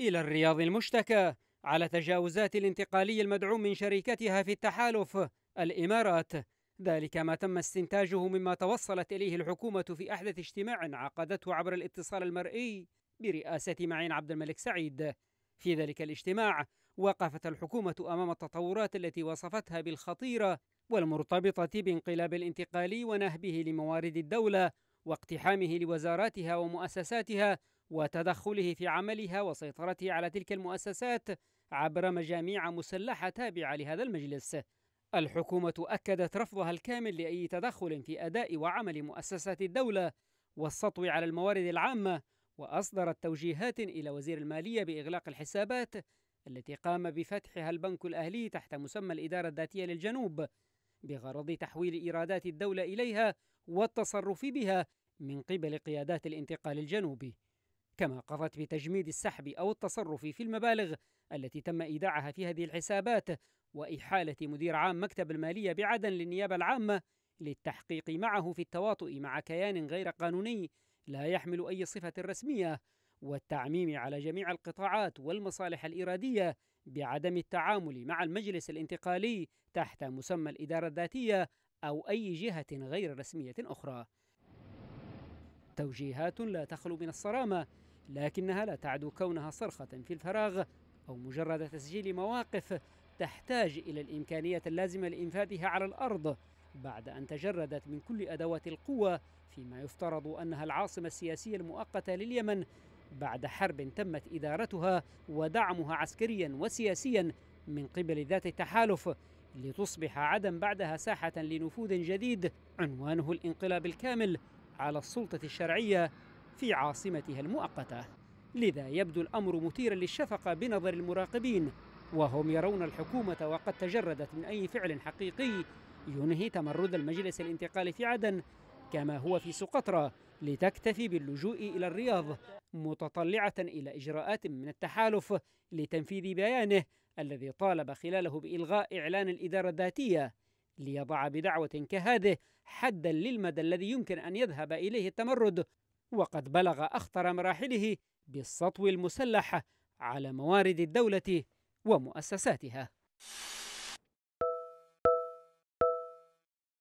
إلى الرياض المشتكى على تجاوزات الانتقالي المدعوم من شركتها في التحالف الإمارات ذلك ما تم استنتاجه مما توصلت إليه الحكومة في أحدث اجتماع عقدته عبر الاتصال المرئي برئاسة معين عبد الملك سعيد في ذلك الاجتماع وقفت الحكومة أمام التطورات التي وصفتها بالخطيرة والمرتبطة بانقلاب الانتقالي ونهبه لموارد الدولة واقتحامه لوزاراتها ومؤسساتها وتدخله في عملها وسيطرته على تلك المؤسسات عبر مجاميع مسلحه تابعه لهذا المجلس. الحكومه اكدت رفضها الكامل لاي تدخل في اداء وعمل مؤسسات الدوله والسطو على الموارد العامه واصدرت توجيهات الى وزير الماليه باغلاق الحسابات التي قام بفتحها البنك الاهلي تحت مسمى الاداره الذاتيه للجنوب بغرض تحويل ايرادات الدوله اليها والتصرف بها من قبل قيادات الانتقال الجنوبي كما قضت بتجميد السحب أو التصرف في المبالغ التي تم إيداعها في هذه الحسابات وإحالة مدير عام مكتب المالية بعدن للنيابة العامة للتحقيق معه في التواطؤ مع كيان غير قانوني لا يحمل أي صفة رسمية والتعميم على جميع القطاعات والمصالح الإرادية بعدم التعامل مع المجلس الانتقالي تحت مسمى الإدارة الذاتية أو أي جهة غير رسمية أخرى. توجيهات لا تخلو من الصرامة لكنها لا تعدو كونها صرخة في الفراغ أو مجرد تسجيل مواقف تحتاج إلى الإمكانية اللازمة لإنفاذها على الأرض بعد أن تجردت من كل أدوات القوة فيما يفترض أنها العاصمة السياسية المؤقتة لليمن بعد حرب تمت إدارتها ودعمها عسكريا وسياسيا من قبل ذات التحالف لتصبح عدن بعدها ساحة لنفوذ جديد عنوانه الانقلاب الكامل على السلطة الشرعية في عاصمتها المؤقته لذا يبدو الامر مثيرا للشفقه بنظر المراقبين وهم يرون الحكومه وقد تجردت من اي فعل حقيقي ينهي تمرد المجلس الانتقالي في عدن كما هو في سقطرى لتكتفي باللجوء الى الرياض متطلعه الى اجراءات من التحالف لتنفيذ بيانه الذي طالب خلاله بالغاء اعلان الاداره الذاتيه ليضع بدعوه كهذه حدا للمدى الذي يمكن ان يذهب اليه التمرد وقد بلغ أخطر مراحله بالسطو المسلح على موارد الدولة ومؤسساتها